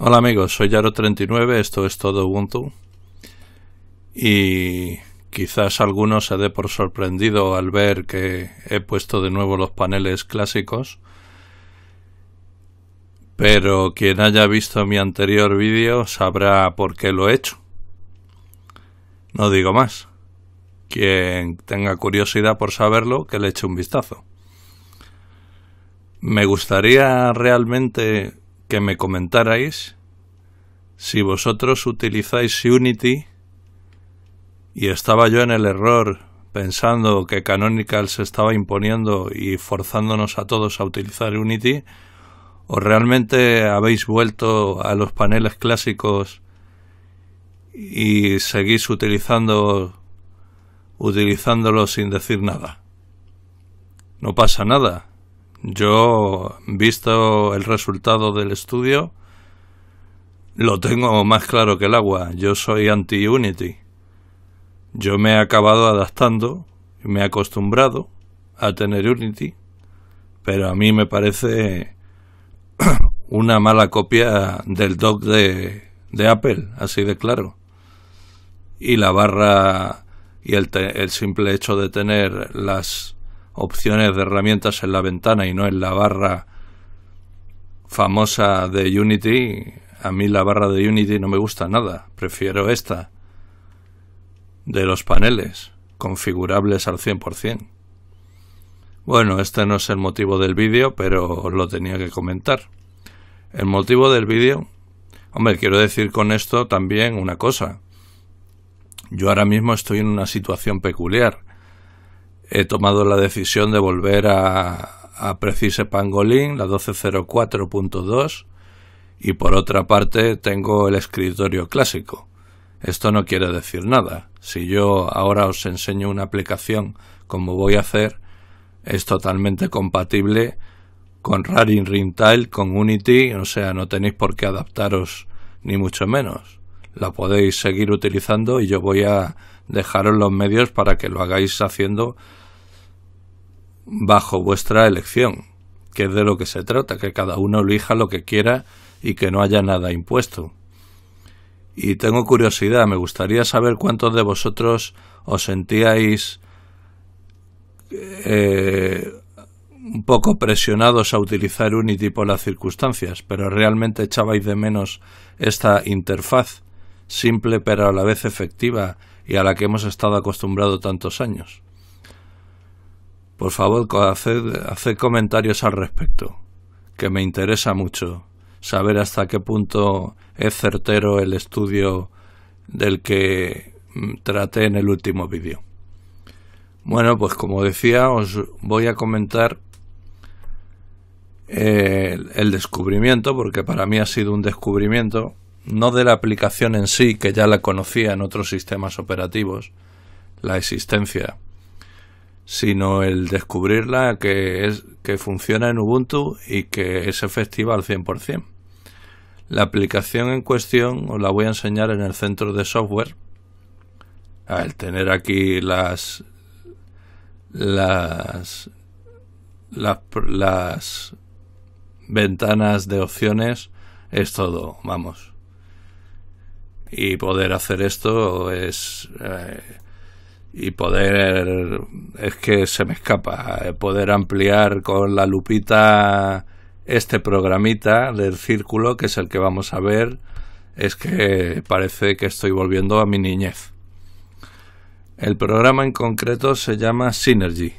Hola amigos, soy Yaro39, esto es todo Ubuntu y quizás algunos se dé por sorprendido al ver que he puesto de nuevo los paneles clásicos pero quien haya visto mi anterior vídeo sabrá por qué lo he hecho. No digo más. Quien tenga curiosidad por saberlo, que le eche un vistazo. Me gustaría realmente que me comentarais si vosotros utilizáis Unity y estaba yo en el error pensando que Canonical se estaba imponiendo y forzándonos a todos a utilizar Unity, o realmente habéis vuelto a los paneles clásicos y seguís utilizando utilizándolo sin decir nada. No pasa nada. Yo, visto el resultado del estudio, lo tengo más claro que el agua. Yo soy anti-Unity. Yo me he acabado adaptando, me he acostumbrado a tener Unity, pero a mí me parece una mala copia del dock de, de Apple, así de claro. Y la barra y el simple hecho de tener las opciones de herramientas en la ventana y no en la barra famosa de Unity, a mí la barra de Unity no me gusta nada, prefiero esta de los paneles, configurables al 100%. Bueno, este no es el motivo del vídeo, pero lo tenía que comentar. El motivo del vídeo, hombre, quiero decir con esto también una cosa. Yo ahora mismo estoy en una situación peculiar he tomado la decisión de volver a, a Precise Pangolin, la 1204.2, y por otra parte tengo el escritorio clásico. Esto no quiere decir nada. Si yo ahora os enseño una aplicación como voy a hacer, es totalmente compatible con Rarin Rintail, con Unity, o sea, no tenéis por qué adaptaros ni mucho menos. La podéis seguir utilizando y yo voy a dejaros los medios para que lo hagáis haciendo bajo vuestra elección, que es de lo que se trata, que cada uno elija lo que quiera y que no haya nada impuesto. Y tengo curiosidad, me gustaría saber cuántos de vosotros os sentíais eh, un poco presionados a utilizar Unity por las circunstancias, pero realmente echabais de menos esta interfaz simple pero a la vez efectiva y a la que hemos estado acostumbrados tantos años. Por favor, haced, comentarios al respecto, que me interesa mucho saber hasta qué punto es certero el estudio del que mm, traté en el último vídeo. Bueno, pues como decía, os voy a comentar eh, el descubrimiento, porque para mí ha sido un descubrimiento, no de la aplicación en sí, que ya la conocía en otros sistemas operativos, la existencia sino el descubrirla que, es, que funciona en Ubuntu y que es efectiva al 100%. La aplicación en cuestión os la voy a enseñar en el centro de software. Al tener aquí las, las, las, ventanas de opciones es todo, vamos. Y poder hacer esto es... Eh, y poder, es que se me escapa, eh, poder ampliar con la lupita este programita del círculo, que es el que vamos a ver, es que parece que estoy volviendo a mi niñez. El programa en concreto se llama Synergy.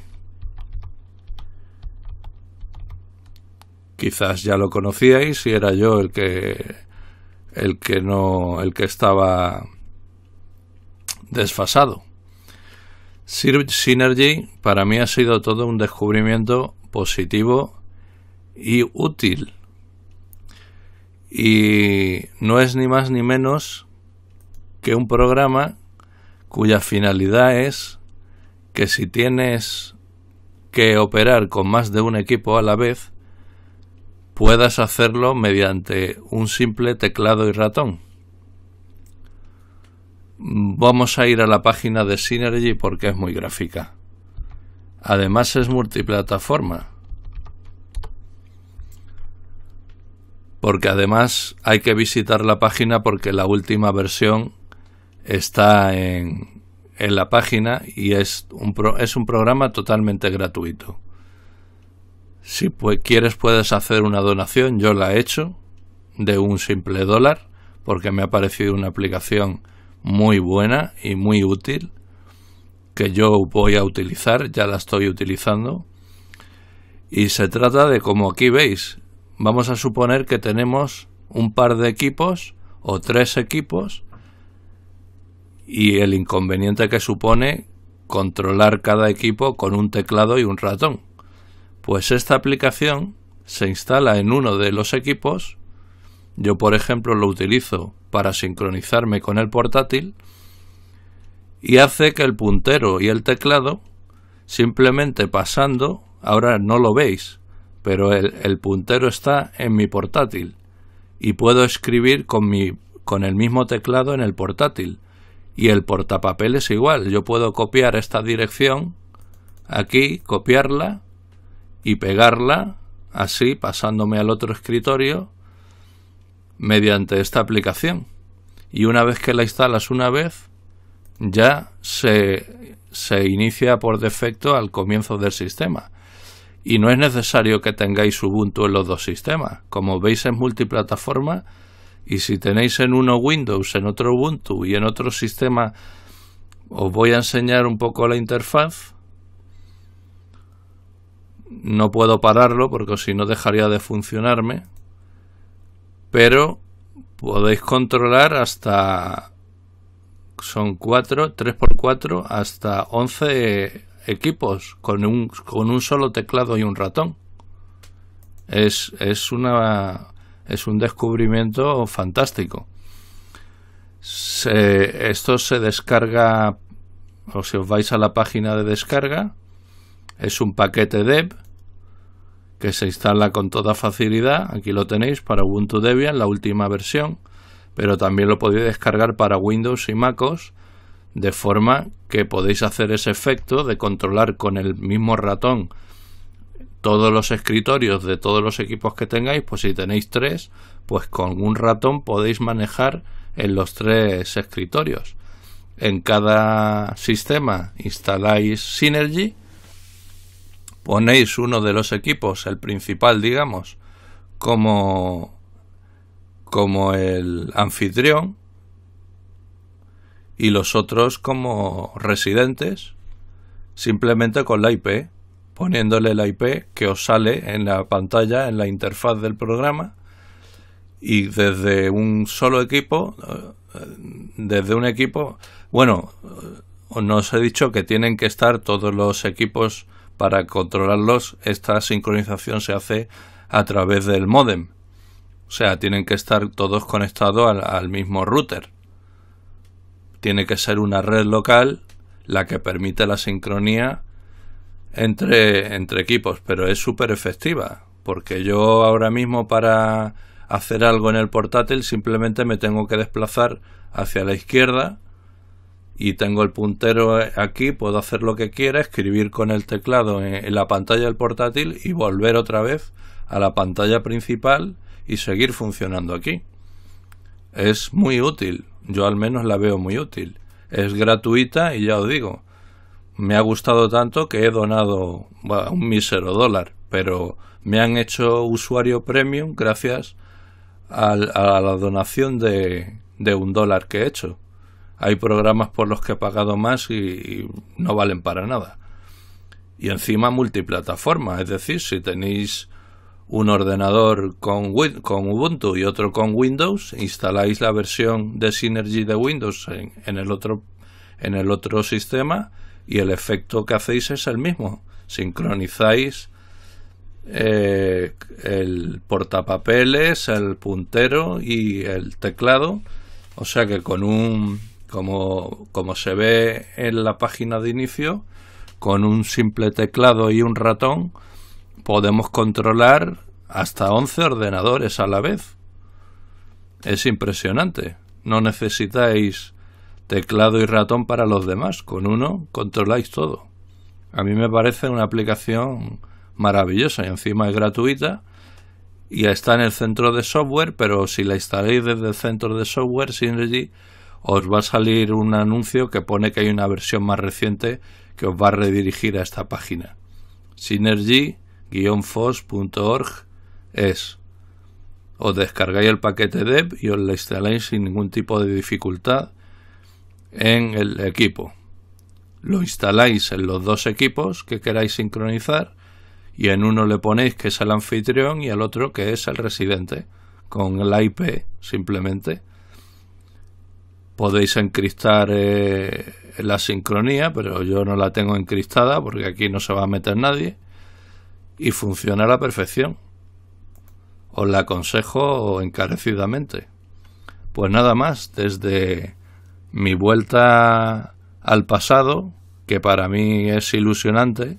Quizás ya lo conocíais y era yo el que el que no el que estaba desfasado. Synergy para mí ha sido todo un descubrimiento positivo y útil. Y no es ni más ni menos que un programa cuya finalidad es que si tienes que operar con más de un equipo a la vez, puedas hacerlo mediante un simple teclado y ratón. Vamos a ir a la página de Synergy porque es muy gráfica. Además es multiplataforma. Porque además hay que visitar la página porque la última versión está en, en la página y es un, es un programa totalmente gratuito. Si quieres puedes hacer una donación, yo la he hecho, de un simple dólar, porque me ha parecido una aplicación muy buena y muy útil que yo voy a utilizar, ya la estoy utilizando. Y se trata de, como aquí veis, vamos a suponer que tenemos un par de equipos o tres equipos y el inconveniente que supone controlar cada equipo con un teclado y un ratón. Pues esta aplicación se instala en uno de los equipos yo, por ejemplo, lo utilizo para sincronizarme con el portátil y hace que el puntero y el teclado, simplemente pasando, ahora no lo veis, pero el, puntero está en mi portátil y puedo escribir con el mismo teclado en el portátil. Y el portapapel es igual, yo puedo copiar esta dirección aquí, copiarla y pegarla así pasándome al otro escritorio mediante esta aplicación. Y una vez que la instalas una vez, ya se, se inicia por defecto al comienzo del sistema. Y no es necesario que tengáis Ubuntu en los dos sistemas. Como veis es multiplataforma y si tenéis en uno Windows, en otro Ubuntu y en otro sistema, os voy a enseñar un poco la interfaz. No puedo pararlo porque si no dejaría de funcionarme pero podéis controlar hasta son 4, 3x4 hasta 11 equipos con un, con un solo teclado y un ratón. Es, es, una, es un descubrimiento fantástico. esto se descarga, o si os vais a la página de descarga, es un paquete dev que se instala con toda facilidad. Aquí lo tenéis para Ubuntu Debian, la última versión, pero también lo podéis descargar para Windows y MacOS, de forma que podéis hacer ese efecto de controlar con el mismo ratón todos los escritorios de todos los equipos que tengáis, pues si tenéis tres, pues con un ratón podéis manejar en los tres escritorios. En cada sistema instaláis Synergy, ponéis uno de los equipos, el principal, digamos, como, como el anfitrión y los otros como residentes, simplemente con la IP, poniéndole la IP que os sale en la pantalla, en la interfaz del programa, y desde un solo equipo, eh, desde un equipo, bueno, os he dicho que tienen que estar todos los equipos para controlarlos, esta sincronización se hace a través del modem. O sea, tienen que estar todos conectados al, mismo router. Tiene que ser una red local la que permite la sincronía entre, entre equipos, pero es súper efectiva, porque yo ahora mismo para hacer algo en el portátil simplemente me tengo que desplazar hacia la izquierda y tengo el puntero aquí, puedo hacer lo que quiera, escribir con el teclado en, la pantalla del portátil y volver otra vez a la pantalla principal y seguir funcionando aquí. Es muy útil, yo al menos la veo muy útil. Es gratuita y ya os digo, me ha gustado tanto que he donado un mísero dólar, pero me han hecho usuario premium gracias a, la donación de un dólar que he hecho hay programas por los que he pagado más y, no valen para nada. Y encima multiplataforma, es decir, si tenéis un ordenador con, con Ubuntu y otro con Windows, instaláis la versión de Synergy de Windows en, el otro, en el otro sistema y el efecto que hacéis es el mismo. Sincronizáis eh, el portapapeles, el puntero y el teclado. O sea que con un como, se ve en la página de inicio, con un simple teclado y un ratón podemos controlar hasta 11 ordenadores a la vez. Es impresionante. No necesitáis teclado y ratón para los demás. Con uno controláis todo. A mí me parece una aplicación maravillosa y encima es gratuita y está en el centro de software, pero si la instaláis desde el centro de software, Synergy os va a salir un anuncio que pone que hay una versión más reciente que os va a redirigir a esta página. Synergy-fos.org es. Os descargáis el paquete dev y os lo instaláis sin ningún tipo de dificultad en el equipo. Lo instaláis en los dos equipos que queráis sincronizar y en uno le ponéis que es el anfitrión y al otro que es el residente con el IP simplemente podéis encristar eh, la sincronía, pero yo no la tengo encristada porque aquí no se va a meter nadie y funciona a la perfección. Os la aconsejo encarecidamente. Pues nada más, desde mi vuelta al pasado, que para mí es ilusionante,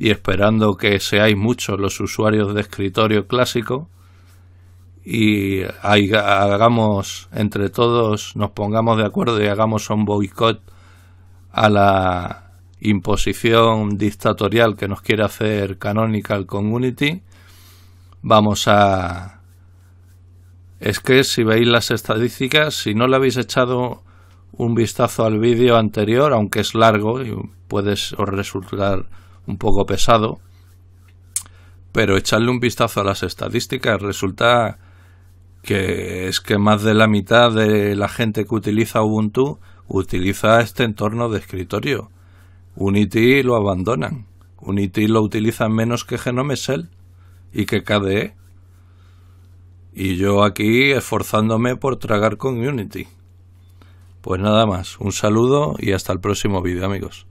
y esperando que seáis muchos los usuarios de escritorio clásico, y hagamos entre todos, nos pongamos de acuerdo y hagamos un boicot a la imposición dictatorial que nos quiere hacer Canonical Community. Vamos a... Es que si veis las estadísticas, si no le habéis echado un vistazo al vídeo anterior, aunque es largo y puede resultar un poco pesado, pero echarle un vistazo a las estadísticas resulta que es que más de la mitad de la gente que utiliza Ubuntu utiliza este entorno de escritorio. Unity lo abandonan. Unity lo utilizan menos que Genome Shell y que KDE. Y yo aquí esforzándome por tragar con Unity. Pues nada más, un saludo y hasta el próximo vídeo amigos.